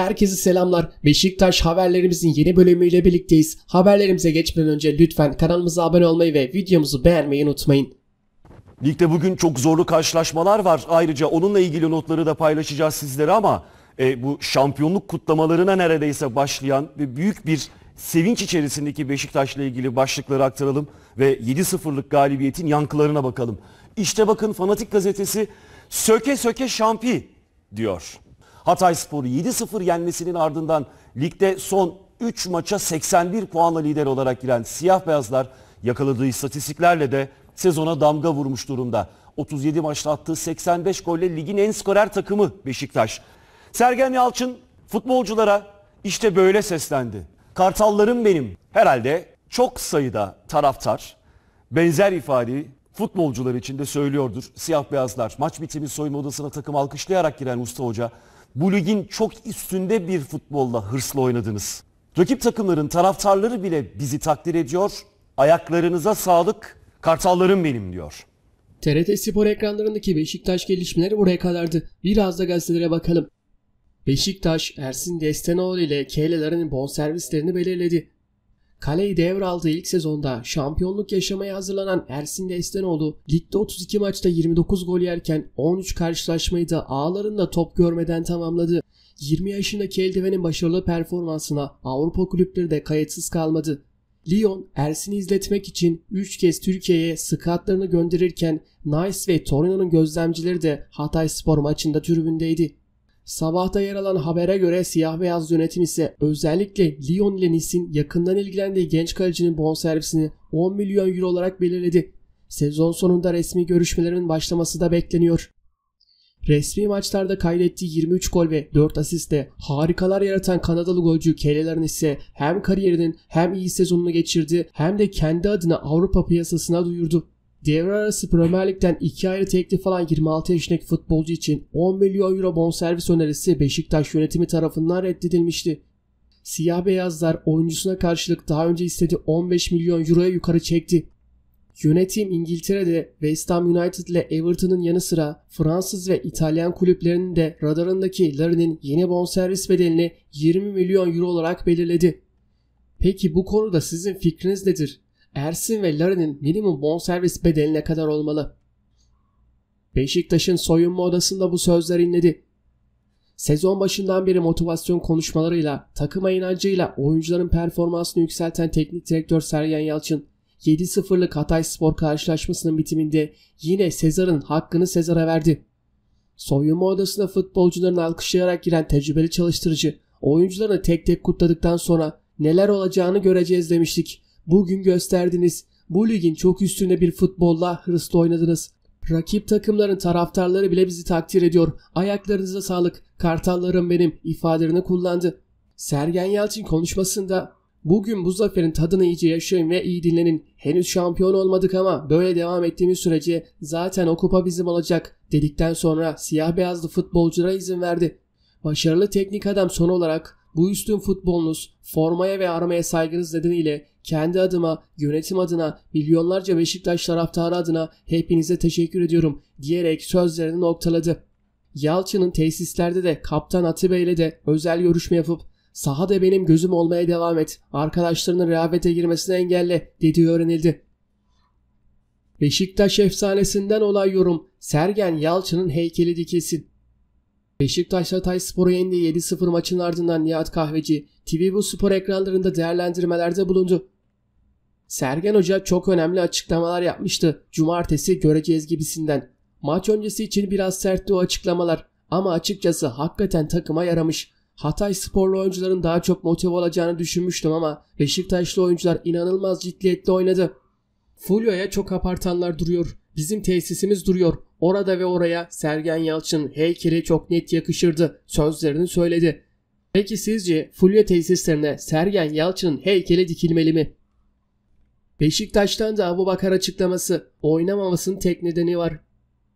Herkese selamlar. Beşiktaş haberlerimizin yeni bölümüyle birlikteyiz. Haberlerimize geçmeden önce lütfen kanalımıza abone olmayı ve videomuzu beğenmeyi unutmayın. Ligde bugün çok zorlu karşılaşmalar var. Ayrıca onunla ilgili notları da paylaşacağız sizlere ama e, bu şampiyonluk kutlamalarına neredeyse başlayan ve büyük bir sevinç içerisindeki Beşiktaş'la ilgili başlıkları aktaralım ve 7-0'lık galibiyetin yankılarına bakalım. İşte bakın Fanatik Gazetesi söke söke şampi diyor. Hatay Spor'u 7-0 yenmesinin ardından ligde son 3 maça 81 puanla lider olarak giren siyah beyazlar yakaladığı istatistiklerle de sezona damga vurmuş durumda. 37 maçta attığı 85 golle ligin en skorer takımı Beşiktaş. Sergen Yalçın futbolculara işte böyle seslendi. Kartallarım benim. Herhalde çok sayıda taraftar benzer ifadeyi futbolcular için de söylüyordur. Siyah beyazlar maç bitimi soyunma odasına takım alkışlayarak giren Usta Hoca bu ligin çok üstünde bir futbolla hırsla oynadınız. Rakip takımların taraftarları bile bizi takdir ediyor. Ayaklarınıza sağlık, kartallarım benim diyor. TRT Spor ekranlarındaki Beşiktaş gelişmeleri buraya kadardı. Biraz da gazetelere bakalım. Beşiktaş, Ersin Destanoğlu ile Keylelerin bonservislerini belirledi. Kaleyi devraldığı ilk sezonda şampiyonluk yaşamaya hazırlanan Ersin Destanoğlu ligde 32 maçta 29 gol yerken 13 karşılaşmayı da ağlarında top görmeden tamamladı. 20 yaşındaki eldivenin başarılı performansına Avrupa kulüpleri de kayıtsız kalmadı. Lyon, Ersin'i izletmek için 3 kez Türkiye'ye skatlarını gönderirken Nice ve Torino'nun gözlemcileri de Hatay Spor maçında tribündeydi. Sabahta yer alan habere göre siyah beyaz yönetim ise özellikle Lyon ile Nice'in yakından ilgilendiği genç kalecinin bonservisini 10 milyon euro olarak belirledi. Sezon sonunda resmi görüşmelerin başlaması da bekleniyor. Resmi maçlarda kaydettiği 23 gol ve 4 asiste harikalar yaratan Kanadalı golcü Kelelerin ise hem kariyerinin hem iyi sezonunu geçirdi hem de kendi adına Avrupa piyasasına duyurdu. Devre arası Premier Lig'den iki ayrı teklif falan 26 yaşındaki futbolcu için 10 milyon euro bonservis önerisi Beşiktaş yönetimi tarafından reddedilmişti. Siyah beyazlar oyuncusuna karşılık daha önce istediği 15 milyon euroya yukarı çekti. Yönetim İngiltere'de West Ham United ile Everton'ın yanı sıra Fransız ve İtalyan kulüplerinin de radarındaki Larin'in yeni bonservis bedelini 20 milyon euro olarak belirledi. Peki bu konuda sizin fikriniz nedir? Ersin ve Larry'nin minimum bonservis bedeline kadar olmalı. Beşiktaş'ın soyunma odasında bu sözler inledi. Sezon başından beri motivasyon konuşmalarıyla, takıma inancıyla oyuncuların performansını yükselten teknik direktör Sergen Yalçın, 7-0'lık Hatay Spor karşılaşmasının bitiminde yine Sezar'ın hakkını Sezar'a verdi. Soyunma odasına futbolcuların alkışlayarak giren tecrübeli çalıştırıcı, oyuncularını tek tek kutladıktan sonra neler olacağını göreceğiz demiştik. Bugün gösterdiniz. Bu ligin çok üstünde bir futbolla hırslı oynadınız. Rakip takımların taraftarları bile bizi takdir ediyor. Ayaklarınıza sağlık. Kartallarım benim ifadelerini kullandı. Sergen Yalçın konuşmasında Bugün bu zaferin tadını iyice yaşayın ve iyi dinlenin. Henüz şampiyon olmadık ama böyle devam ettiğimiz sürece zaten o kupa bizim olacak dedikten sonra siyah beyazlı futbolculara izin verdi. Başarılı teknik adam son olarak bu üstün futbolunuz, formaya ve aramaya saygınız nedeniyle kendi adıma, yönetim adına, milyonlarca Beşiktaş taraftarı adına hepinize teşekkür ediyorum diyerek sözlerini noktaladı. Yalçın'ın tesislerde de Kaptan Atiba ile de özel görüşme yapıp sahada benim gözüm olmaya devam et, arkadaşlarının rehavete girmesini engelle dediği öğrenildi. Beşiktaş efsanesinden olay yorum Sergen Yalçın'ın heykeli dikilsin. Beşiktaş Hatay Spor'u yendiği 7-0 maçın ardından Nihat Kahveci, TV bu spor ekranlarında değerlendirmelerde bulundu. Sergen Hoca çok önemli açıklamalar yapmıştı. Cumartesi göreceğiz gibisinden. Maç öncesi için biraz sertti o açıklamalar ama açıkçası hakikaten takıma yaramış. Hatay sporlu oyuncuların daha çok motive olacağını düşünmüştüm ama Beşiktaşlı oyuncular inanılmaz ciddiyetle oynadı. Fulya'ya çok apartanlar duruyor. Bizim tesisimiz duruyor. Orada ve oraya Sergen Yalçın heykeli çok net yakışırdı. Sözlerini söyledi. Peki sizce Fulya tesislerine Sergen Yalçın heykeli dikilmeli mi? Beşiktaş'tan da Abu Bakar açıklaması. Oynamamasının tek nedeni var.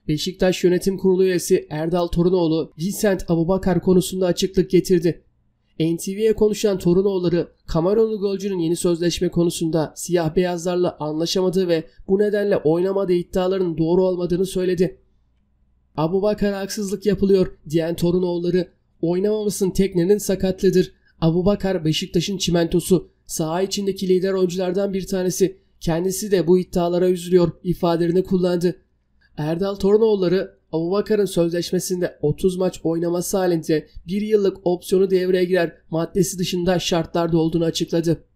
Beşiktaş Yönetim Kurulu üyesi Erdal Torunoğlu Vincent Abubakar konusunda açıklık getirdi. NTV'ye konuşan Torunoğulları, Cameronlu golcünün yeni sözleşme konusunda siyah beyazlarla anlaşamadığı ve bu nedenle oynamadığı iddiaların doğru olmadığını söyledi. Abu Bakar'a haksızlık yapılıyor diyen Torunoğulları, oynamamasının teknenin sakatlıdır. Abu Bakar Beşiktaş'ın çimentosu, saha içindeki lider oyunculardan bir tanesi. Kendisi de bu iddialara üzülüyor ifadelerini kullandı. Erdal Torunoğulları Abubakar'ın sözleşmesinde 30 maç oynaması halinde 1 yıllık opsiyonu devreye girer maddesi dışında şartlarda olduğunu açıkladı.